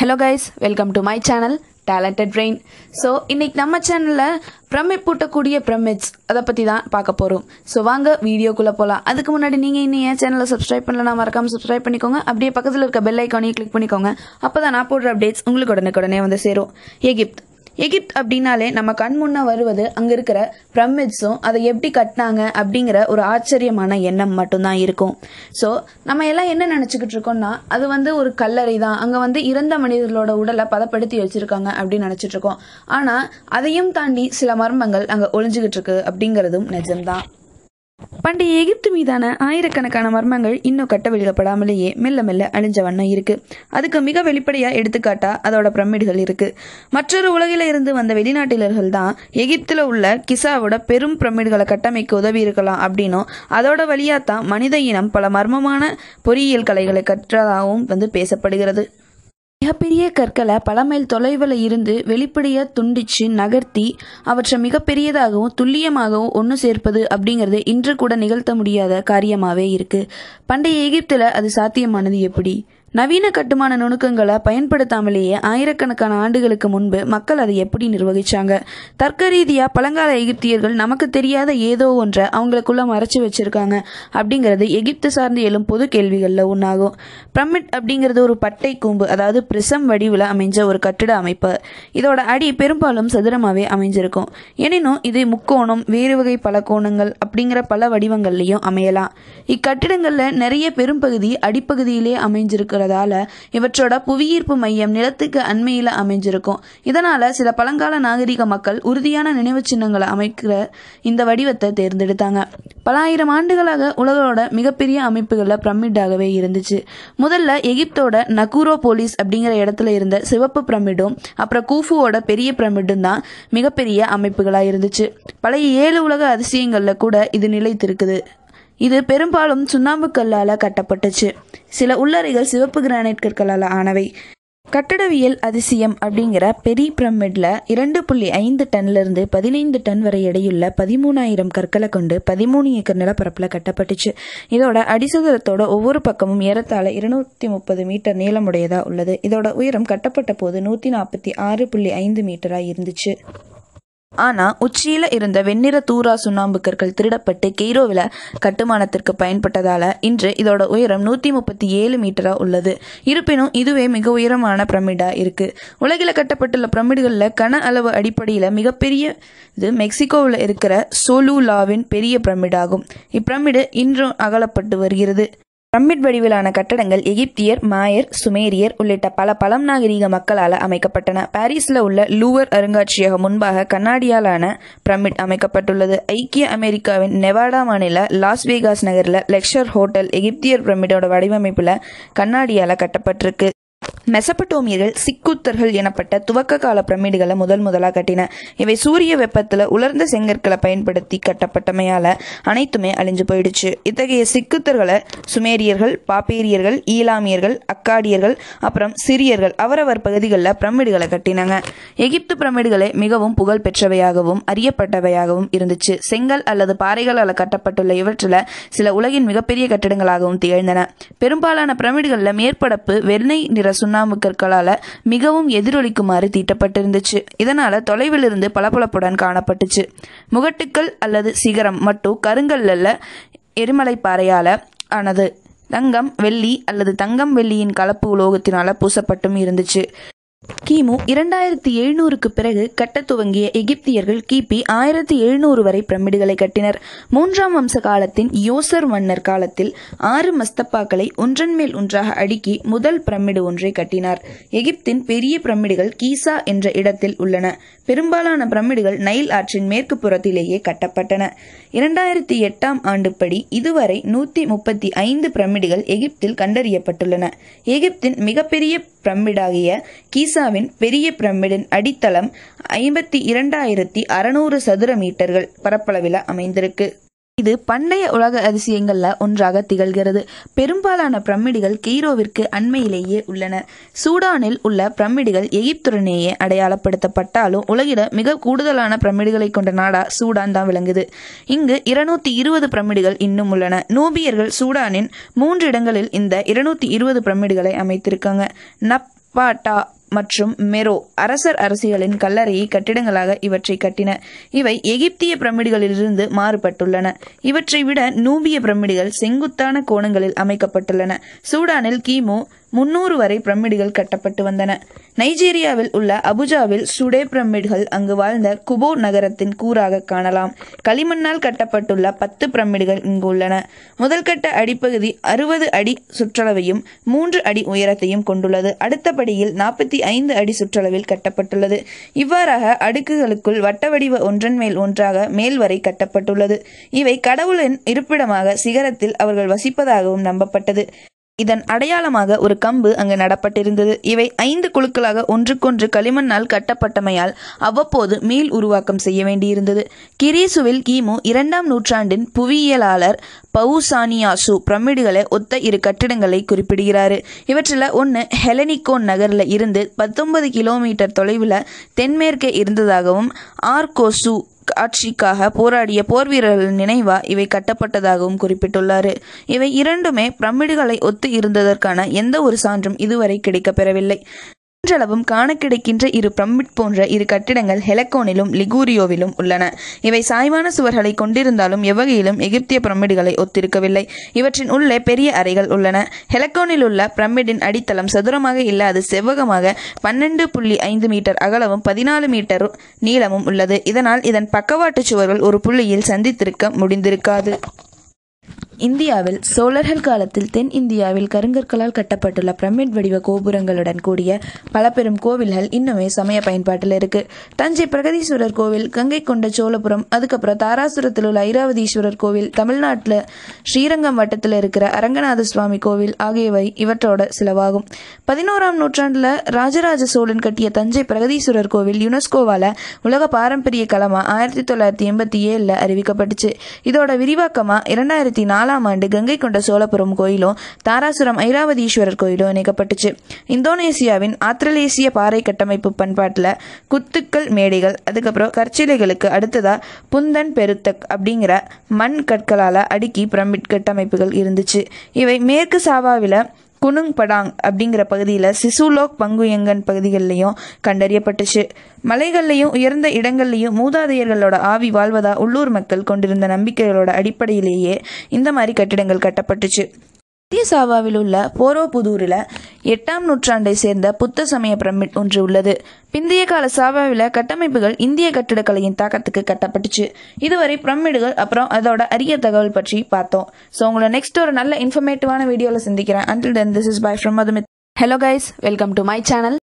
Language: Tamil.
hello guys welcome to my channel talented brain so இன்றைக்கி நம்ம சேனலில் பிரமிப்பூட்டக்கூடிய பிரமிட்ஸ் அதை பற்றி தான் பார்க்க போகிறோம் ஸோ வாங்க வீடியோக்குள்ளே போகலாம் அதுக்கு முன்னாடி நீங்கள் இன்னும் என் சேனலை சப்ஸ்கிரைப் பண்ணலாம் மறக்காமல் சப்ஸ்கிரைப் பண்ணிக்கோங்க அப்படியே பக்கத்தில் இருக்க பெல் ஐக்கானையும் கிளிக் பண்ணிக்கோங்க அப்போ தான் நான் போடுற அப்டேட்ஸ் உங்களுக்கு உடனே உடனே வந்து சேரும் எகிப்த் எகிப்த் அப்படின்னாலே நம்ம கண் முன்ன வருவது அங்கே இருக்கிற பிரமிட்ஸும் அதை எப்படி கட்டினாங்க அப்படிங்கிற ஒரு ஆச்சரியமான எண்ணம் மட்டும்தான் இருக்கும் ஸோ நம்ம எல்லாம் என்ன நினச்சிக்கிட்டு இருக்கோம்னா அது வந்து ஒரு கல்லறை தான் அங்கே வந்து இறந்த மனிதர்களோட உடலை பதப்படுத்தி வச்சுருக்காங்க அப்படின்னு நினச்சிட்ருக்கோம் ஆனால் அதையும் தாண்டி சில மர்மங்கள் அங்கே ஒளிஞ்சுக்கிட்டு இருக்கு அப்படிங்கிறதும் நிஜம்தான் பண்டைய எகிப்து மீதான ஆயிரக்கணக்கான மர்மங்கள் இன்னும் கட்ட வெளியிடப்படாமலேயே மெல்ல மெல்ல அழிஞ்ச வண்ணம் இருக்கு அதுக்கு மிக வெளிப்படையா எடுத்துக்காட்டா அதோட பிரமிடுகள் இருக்கு மற்றொரு உலகில இருந்து வந்த வெளிநாட்டினர்கள் தான் எகிப்துல உள்ள கிசாவோட பெரும் பிரமிடுகளை கட்டமைக்க உதவி இருக்கலாம் அப்படின்னும் அதோட வழியாத்தான் தான் மனித இனம் பல மர்மமான பொறியியல் கலைகளை கற்றதாகவும் வந்து பேசப்படுகிறது மிகப்பெரிய கற்களை பல மைல் தொலைவில் இருந்து வெளிப்படையாக துண்டிச்சு நகர்த்தி அவற்றை மிகப்பெரியதாகவும் துல்லியமாகவும் ஒன்று சேர்ப்பது அப்படிங்கிறது இன்று கூட நிகழ்த்த முடியாத காரியமாகவே இருக்குது பண்டைய எகிப்தில் அது சாத்தியமானது எப்படி நவீன கட்டுமான நுணுக்கங்களை பயன்படுத்தாமலேயே ஆயிரக்கணக்கான ஆண்டுகளுக்கு முன்பு மக்கள் அதை எப்படி நிர்வகிச்சாங்க தர்க்க ரீதியாக பழங்கால எகிப்தியர்கள் நமக்கு தெரியாத ஏதோ ஒன்றை அவங்களுக்குள்ள மறைச்சு வச்சிருக்காங்க அப்படிங்கிறது எகிப்து சார்ந்து எழும் பொது கேள்விகளில் ஒன்றாகும் பிரமிட் அப்படிங்கிறது ஒரு பட்டை கூம்பு அதாவது பிரிசம் வடிவில் அமைஞ்ச ஒரு கட்டிட அமைப்பு இதோட அடி பெரும்பாலும் சதுரமாகவே அமைஞ்சிருக்கும் எனினும் இது முக்கோணம் வேறு வகை கோணங்கள் அப்படிங்கிற பல வடிவங்கள்லையும் அமையலாம் இக்கட்டிடங்களில் நிறைய பெரும்பகுதி அடிப்பகுதியிலே அமைஞ்சிருக்கிற இருக்கிறதால இவற்றோட புவியீர்ப்பு மையம் நிலத்துக்கு அண்மையில் அமைஞ்சிருக்கும் இதனால சில பழங்கால நாகரிக மக்கள் உறுதியான நினைவு சின்னங்களை அமைக்கிற இந்த வடிவத்தை தேர்ந்தெடுத்தாங்க பல ஆயிரம் ஆண்டுகளாக உலகளோட மிகப்பெரிய அமைப்புகள்ல பிரமிடாகவே இருந்துச்சு முதல்ல எகிப்தோட நகூரோ போலீஸ் அப்படிங்கிற இடத்துல இருந்த சிவப்பு பிரமிடும் அப்புறம் கூஃபுவோட பெரிய பிரமிடும் தான் மிகப்பெரிய அமைப்புகளாக இருந்துச்சு பழைய ஏழு உலக அதிசயங்களில் கூட இது நிலைத்திருக்குது இது பெரும்பாலும் சுண்ணாம்பு கட்டப்பட்டுச்சு சில உள்ளறைகள் சிவப்பு கிரானைட் கற்களால் ஆனவை கட்டடவியல் அதிசயம் அப்படிங்கிற பெரிய பிரமிட்ல இரண்டு புள்ளி ஐந்து டன்லேருந்து பதினைந்து டன் வரை எடையுள்ள பதிமூணாயிரம் கற்களை கொண்டு பதிமூணு ஏக்கர் நிலப்பரப்பில் கட்டப்பட்டுச்சு இதோட அடிசதுரத்தோட ஒவ்வொரு பக்கமும் ஏறத்தாழ இருநூத்தி முப்பது மீட்டர் நீளமுடையதாக உள்ளது இதோட உயரம் கட்டப்பட்ட போது நூற்றி நாற்பத்தி ஆறு புள்ளி ஐந்து மீட்டராக இருந்துச்சு ஆனால் உச்சியில் இருந்த வெண்ணிற தூரா சுண்ணாம்பு கற்கள் திருடப்பட்டு கெய்ரோவில கட்டுமானத்திற்கு பயன்பட்டதால் இன்று இதோட உயரம் நூற்றி முப்பத்தி ஏழு மீட்டராக உள்ளது இருப்பினும் இதுவே மிக உயரமான பிரமிடாக இருக்குது உலகில் கட்டப்பட்டுள்ள பிரமிடுகளில் கன அளவு அடிப்படையில் மிகப்பெரிய இது மெக்சிகோவில் இருக்கிற சோலூலாவின் பெரிய பிரமிடாகும் இப்பிரமிடு இன்றும் அகலப்பட்டு வருகிறது பிரமிட் வடிவிலான கட்டடங்கள் எகிப்தியர் மாயர் சுமேரியர் உள்ளிட்ட பல பழம் நாகரீக மக்களால் அமைக்கப்பட்டன பாரிஸில் உள்ள லூவர் அருங்காட்சியகம் முன்பாக கண்ணாடியாலான பிரமிட் அமைக்கப்பட்டுள்ளது ஐக்கிய அமெரிக்காவின் நெவாடா மாநில லாஸ் வேகாஸ் நகரில் லெக்ஷர் ஹோட்டல் எகிப்தியர் பிரமிடோட வடிவமைப்பில் கண்ணாடியால் கட்டப்பட்டிருக்கு மெசபட்டோமியர்கள் சிக்குத்தர்கள் எனப்பட்ட துவக்க கால பிரமிடுகளை முதல் முதலாக கட்டின இவை சூரிய வெப்பத்தில் உலர்ந்த செங்கற்களை பயன்படுத்தி கட்டப்பட்டமையால் அனைத்துமே அழிஞ்சு போயிடுச்சு இத்தகைய சிக்குத்தர்களை சுமேரியர்கள் பாப்பேரியர்கள் ஈலாமியர்கள் அக்காடியர்கள் அப்புறம் சிரியர்கள் அவரவர் பகுதிகளில் பிரமிடுகளை கட்டினாங்க எகிப்து பிரமிடுகளை மிகவும் புகழ் பெற்றவையாகவும் அறியப்பட்டவையாகவும் இருந்துச்சு செங்கல் அல்லது பாறைகளால் கட்டப்பட்டுள்ள இவற்றில் சில உலகின் மிகப்பெரிய கட்டிடங்களாகவும் திகழ்ந்தன பெரும்பாலான பிரமிடுகளில் மேற்படப்பு வெண்ணெய் நிற சுண்ணாம்புக்கற்களால் மிகவும் எதிரொலிக்குமாறு தீட்டப்பட்டிருந்துச்சு இதனால் தொலைவிலிருந்து பளபளப்புடன் காணப்பட்டுச்சு முகட்டுக்கள் அல்லது சிகரம் மட்டும் கருங்கல்ல எரிமலை பாறையால ஆனது தங்கம் வெள்ளி அல்லது தங்கம் வெள்ளியின் கலப்பு உலோகத்தினால் பூசப்பட்டும் இருந்துச்சு கிமு இரண்டாயிரத்தி எழுநூறுக்கு பிறகு கட்டத் துவங்கிய எகிப்தியர்கள் கிபி ஆயிரத்தி எழுநூறு வரை பிரமிடுகளை கட்டினர் மூன்றாம் வம்ச காலத்தின் யோசர் மன்னர் காலத்தில் ஆறு மஸ்தப்பாக்களை ஒன்றன் மேல் ஒன்றாக அடுக்கி முதல் பிரமிடு ஒன்றை கட்டினார் எகிப்தின் பெரிய பிரமிடுகள் கீசா என்ற இடத்தில் உள்ளன பெரும்பாலான பிரமிடுகள் நைல் ஆற்றின் மேற்கு புறத்திலேயே கட்டப்பட்டன இரண்டாயிரத்தி எட்டாம் ஆண்டுப்படி இதுவரை நூத்தி முப்பத்தி ஐந்து பிரமிடுகள் எகிப்தில் கண்டறியப்பட்டுள்ளன எகிப்தின் மிகப்பெரிய பிரமிடாகிய கீசாவின் பெரிய பிரமிடின் அடித்தளம் ஐம்பத்தி இரண்டாயிரத்தி அறுநூறு சதுர மீட்டர்கள் பரப்பளவில் அமைந்திருக்கு இது பண்டைய உலக அதிசயங்கள்ல ஒன்றாக திகழ்கிறது பெரும்பாலான பிரமிடுகள் கெய்ரோவிற்கு அண்மையிலேயே உள்ளன சூடானில் உள்ள பிரமிடுகள் எகிப்துடனேயே அடையாளப்படுத்தப்பட்டாலும் உலகில மிக கூடுதலான பிரமிடுகளை கொண்ட நாடா சூடான் தான் விளங்குது இங்கு இருநூத்தி இருபது பிரமிடுகள் இன்னும் உள்ளன நூபியர்கள் சூடானின் மூன்று இடங்களில் இந்த இருநூத்தி இருபது பிரமிடுகளை அமைத்திருக்காங்க நப்பாட்டா மற்றும் மெரோ அரசர் அரசிகளின் கல்லறையை கட்டிடங்களாக இவற்றை கட்டின இவை எகிப்திய பிரமிடுகளிலிருந்து மாறுபட்டுள்ளன இவற்றை விட நூபிய பிரமிடுகள் செங்குத்தான கோணங்களில் அமைக்கப்பட்டுள்ளன சூடானில் கிமு முன்னூறு வரை பிரமிடுகள் கட்டப்பட்டு வந்தன நைஜீரியாவில் உள்ள அபுஜாவில் சுடே பிரமிடுகள் அங்கு வாழ்ந்த குபோ நகரத்தின் கூறாக காணலாம் களிமண்ணால் கட்டப்பட்டுள்ள பத்து பிரமிடுகள் இங்கு உள்ளன முதல்கட்ட அடிப்பகுதி அறுபது அடி சுற்றளவையும் மூன்று அடி உயரத்தையும் கொண்டுள்ளது அடுத்தபடியில் நாற்பத்தி ஐந்து அடி சுற்றளவில் கட்டப்பட்டுள்ளது இவ்வாறாக அடுக்குகளுக்குள் வட்ட வடிவ ஒன்றன் மேல் ஒன்றாக மேல் வரை கட்டப்பட்டுள்ளது இவை கடவுளின் இருப்பிடமாக சிகரத்தில் அவர்கள் வசிப்பதாகவும் நம்பப்பட்டது இதன் அடையாளமாக ஒரு கம்பு அங்கு நடப்பட்டிருந்தது இவை ஐந்து குழுக்களாக ஒன்றுக்கொன்று களிமண்ணால் கட்டப்பட்டமையால் அவ்வப்போது மீள் உருவாக்கம் செய்ய வேண்டியிருந்தது கிரீசுவில் கிமு இரண்டாம் நூற்றாண்டின் புவியியலாளர் பவுசானியாசு பிரமிடுகளை ஒத்த இரு கட்டிடங்களை குறிப்பிடுகிறாரு இவற்றில் ஒன்று ஹெலனிகோன் நகரில் இருந்து பத்தொன்பது கிலோமீட்டர் தொலைவில் தென்மேற்கே இருந்ததாகவும் ஆர்கோசு ஆட்சிக்காக போராடிய போர்வீரர்கள் நினைவா இவை கட்டப்பட்டதாகவும் குறிப்பிட்டுள்ளார் இவை இரண்டுமே பிரமிடுகளை ஒத்து இருந்ததற்கான எந்த ஒரு சான்றும் இதுவரை கிடைக்கப்பெறவில்லை இன்றளவும் காண கிடைக்கின்ற இரு பிரமிட் போன்ற இரு கட்டிடங்கள் ஹெலக்கோனிலும் லிகூரியோவிலும் உள்ளன இவை சாய்வான சுவர்களை கொண்டிருந்தாலும் எவ்வகையிலும் எகிப்திய பிரமிடுகளை ஒத்திருக்கவில்லை இவற்றின் உள்ளே பெரிய அறைகள் உள்ளன ஹெலக்கோனில் உள்ள பிரமிடின் அடித்தளம் சதுரமாக இல்லாது செவ்வகமாக பன்னெண்டு புள்ளி ஐந்து மீட்டர் அகலமும் பதினாலு மீட்டர் நீளமும் உள்ளது இதனால் இதன் பக்கவாட்டு சுவர்கள் ஒரு புள்ளியில் சந்தித்திருக்க முடிந்திருக்காது இந்தியாவில் சோழர்கள் காலத்தில் தென் இந்தியாவில் கருங்கற்களால் கட்டப்பட்டுள்ள பிரமிட் வடிவ கோபுரங்களுடன் கூடிய பல பெரும் கோவில்கள் இன்னுமே சமய பயன்பாட்டில் இருக்கு தஞ்சை பிரகதீஸ்வரர் கோவில் கங்கை கொண்ட சோழபுரம் அதுக்கப்புறம் தாராசுரத்தில் உள்ள ஐராவதீஸ்வரர் கோவில் தமிழ்நாட்டில் ஸ்ரீரங்கம் வட்டத்தில் இருக்கிற அரங்கநாத சுவாமி கோவில் ஆகியவை இவற்றோட சிலவாகும் பதினோராம் நூற்றாண்டில் ராஜராஜ சோழன் கட்டிய தஞ்சை பிரகதீஸ்வரர் கோவில் யுனெஸ்கோவால உலக பாரம்பரிய களமாக ஆயிரத்தி தொள்ளாயிரத்தி எண்பத்தி ஏழில் அறிவிக்கப்பட்டுச்சு இதோட விரிவாக்கமாக இரண்டாயிரத்தி நாலு முதலாம் ஆண்டு கங்கை கொண்ட சோழபுரம் கோயிலும் தாராசுரம் ஐராவதீஸ்வரர் கோயிலும் இணைக்கப்பட்டுச்சு இந்தோனேசியாவின் ஆத்திரலேசிய பாறை கட்டமைப்பு பண்பாட்டில் குத்துக்கள் மேடைகள் அதுக்கப்புறம் கற்சிலைகளுக்கு அடுத்ததா புந்தன் பெருத்தக் அப்படிங்கிற மண் கற்களால் அடுக்கி பிரமிட் கட்டமைப்புகள் இருந்துச்சு இவை மேற்கு சாவாவில் குனுங் படாங் அப்படிங்கிற பகுதியில் சிசுலோக் பங்குயங்கன் பகுதிகளிலையும் கண்டறியப்பட்டுச்சு மலைகள்லையும் உயர்ந்த இடங்கள்லையும் மூதாதையர்களோட ஆவி வாழ்வதா உள்ளூர் மக்கள் கொண்டிருந்த நம்பிக்கைகளோட அடிப்படையிலேயே இந்த மாதிரி கட்டிடங்கள் கட்டப்பட்டுச்சு தீசாவாவில் உள்ள போரோபுதூரில் எட்டாம் நூற்றாண்டை சேர்ந்த புத்த சமய பிரமிட் ஒன்று உள்ளது பிந்தைய கால சாவாவில் கட்டமைப்புகள் இந்திய கட்டிடக்கலையின் தாக்கத்துக்கு கட்டப்பட்டுச்சு இதுவரை பிரமிடுகள் அப்புறம் அதோட அரிய தகவல் பற்றி பார்த்தோம் ஸோ உங்களை நெக்ஸ்ட் ஒரு நல்ல இன்ஃபர்மேட்டிவான வீடியோவில் சந்திக்கிறேன் until then this is bye from Madhumith hello guys welcome to my channel